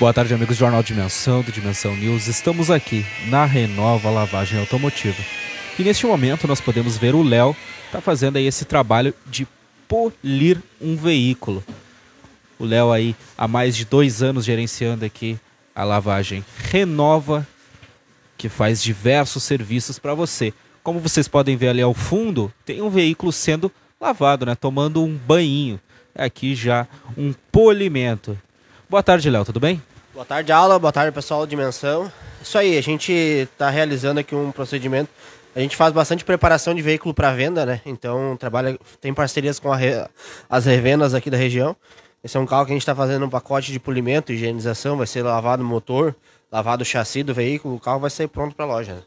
Boa tarde, amigos do Jornal Dimensão, do Dimensão News. Estamos aqui na Renova Lavagem Automotiva. E neste momento nós podemos ver o Léo tá fazendo aí esse trabalho de polir um veículo. O Léo aí há mais de dois anos gerenciando aqui a lavagem Renova, que faz diversos serviços para você. Como vocês podem ver ali ao fundo, tem um veículo sendo lavado, né? Tomando um banho. É aqui já um polimento. Boa tarde, Léo, tudo bem? Boa tarde, aula. Boa tarde, pessoal Dimensão. Isso aí, a gente está realizando aqui um procedimento. A gente faz bastante preparação de veículo para venda, né? Então, trabalha, tem parcerias com as revendas aqui da região. Esse é um carro que a gente está fazendo um pacote de polimento, higienização, vai ser lavado o motor, lavado o chassi do veículo, o carro vai sair pronto para a loja. Né?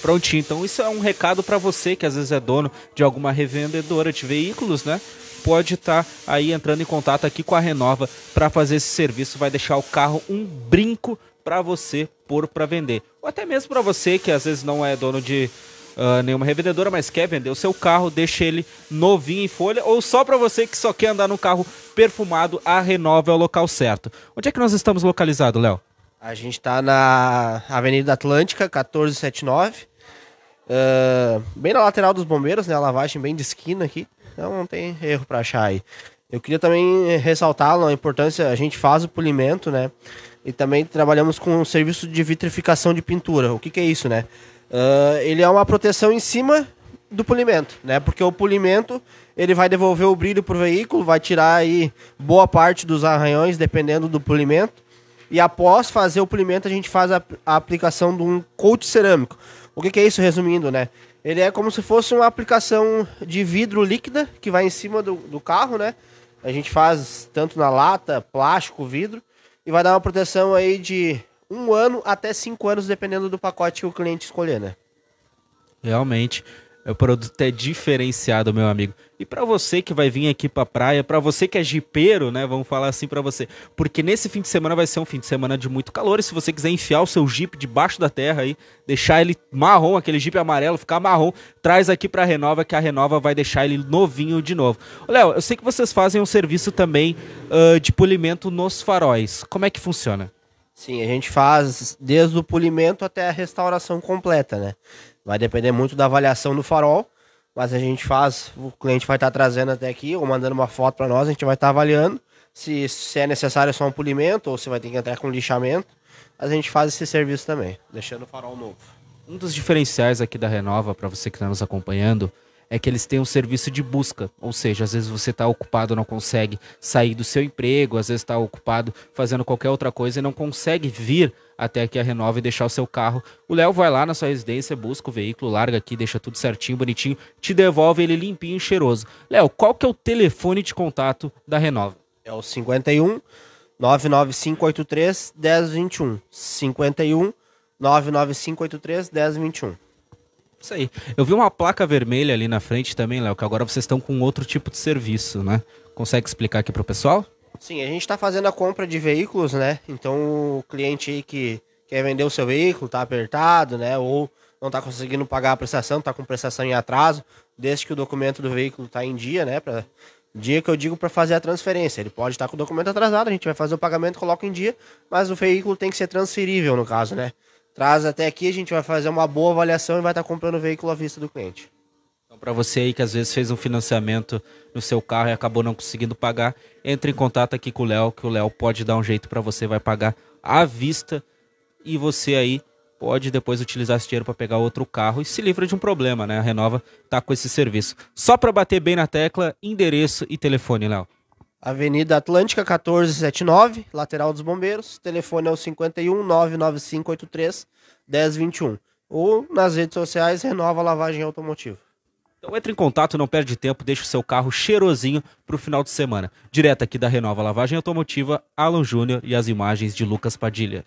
Prontinho, então isso é um recado para você que às vezes é dono de alguma revendedora de veículos, né? Pode estar tá aí entrando em contato aqui com a Renova para fazer esse serviço, vai deixar o carro um brinco para você pôr para vender. Ou até mesmo para você que às vezes não é dono de uh, nenhuma revendedora, mas quer vender o seu carro, deixa ele novinho em folha, ou só para você que só quer andar num carro perfumado, a Renova é o local certo. Onde é que nós estamos localizados, Léo? A gente está na Avenida Atlântica, 1479. Uh, ah, bem na lateral dos bombeiros, né? A lavagem bem de esquina aqui. Então não tem erro para achar aí. Eu queria também ressaltar a importância, a gente faz o polimento, né? E também trabalhamos com um serviço de vitrificação de pintura. O que, que é isso, né? Uh, ele é uma proteção em cima do polimento, né? Porque o polimento ele vai devolver o brilho pro veículo, vai tirar aí boa parte dos arranhões, dependendo do polimento. E após fazer o polimento, a gente faz a, a aplicação de um coat cerâmico. O que, que, é isso, resumindo, né? Ele é como se fosse uma aplicação de vidro líquida que vai em cima do, do carro, né? A gente faz tanto na lata, plástico, vidro. E vai dar uma proteção aí de um ano até cinco anos, dependendo do pacote que o cliente escolher, né? Realmente. O produto é diferenciado, meu amigo. E para você que vai vir aqui pra praia, para você que é jipeiro, né? Vamos falar assim para você. Porque nesse fim de semana vai ser um fim de semana de muito calor. E se você quiser enfiar o seu jipe debaixo da terra aí, deixar ele marrom, aquele jipe amarelo, ficar marrom, traz aqui pra Renova, que a Renova vai deixar ele novinho de novo. Léo, eu sei que vocês fazem um serviço também uh, de polimento nos faróis. Como é que funciona? Sim, a gente faz desde o polimento até a restauração completa, né? Vai depender muito da avaliação do farol, mas a gente faz, o cliente vai estar trazendo até aqui ou mandando uma foto para nós, a gente vai estar avaliando se, se é necessário só um polimento ou se vai ter que entrar com lixamento. Mas a gente faz esse serviço também, deixando o farol novo. Um dos diferenciais aqui da Renova, para você que está nos acompanhando, é que eles têm um serviço de busca, ou seja, às vezes você está ocupado, não consegue sair do seu emprego, às vezes está ocupado fazendo qualquer outra coisa e não consegue vir até aqui a Renova e deixar o seu carro. O Léo vai lá na sua residência, busca o veículo, larga aqui, deixa tudo certinho, bonitinho, te devolve ele limpinho e cheiroso. Léo, qual que é o telefone de contato da Renova? É o 51 99583 1021. 51 99583 1021. Isso aí. Eu vi uma placa vermelha ali na frente também, Léo, que agora vocês estão com outro tipo de serviço, né? Consegue explicar aqui pro pessoal? Sim, a gente está fazendo a compra de veículos, né? Então o cliente aí que quer vender o seu veículo, tá apertado, né? Ou não tá conseguindo pagar a prestação, tá com prestação em atraso, desde que o documento do veículo tá em dia, né? Pra... Dia que eu digo para fazer a transferência. Ele pode estar tá com o documento atrasado, a gente vai fazer o pagamento, coloca em dia, mas o veículo tem que ser transferível, no caso, né? Traz até aqui, a gente vai fazer uma boa avaliação e vai estar tá comprando o veículo à vista do cliente. Então, para você aí que às vezes fez um financiamento no seu carro e acabou não conseguindo pagar, entre em contato aqui com o Léo, que o Léo pode dar um jeito para você, vai pagar à vista e você aí pode depois utilizar esse dinheiro para pegar outro carro e se livra de um problema, né? A Renova tá com esse serviço. Só para bater bem na tecla, endereço e telefone, Léo. Avenida Atlântica 1479, lateral dos bombeiros. Telefone é o 51 99583 1021. Ou nas redes sociais, renova a lavagem automotiva. Então entre em contato, não perde tempo, deixa o seu carro cheirosinho para o final de semana. Direto aqui da Renova Lavagem Automotiva, Alan Júnior e as imagens de Lucas Padilha.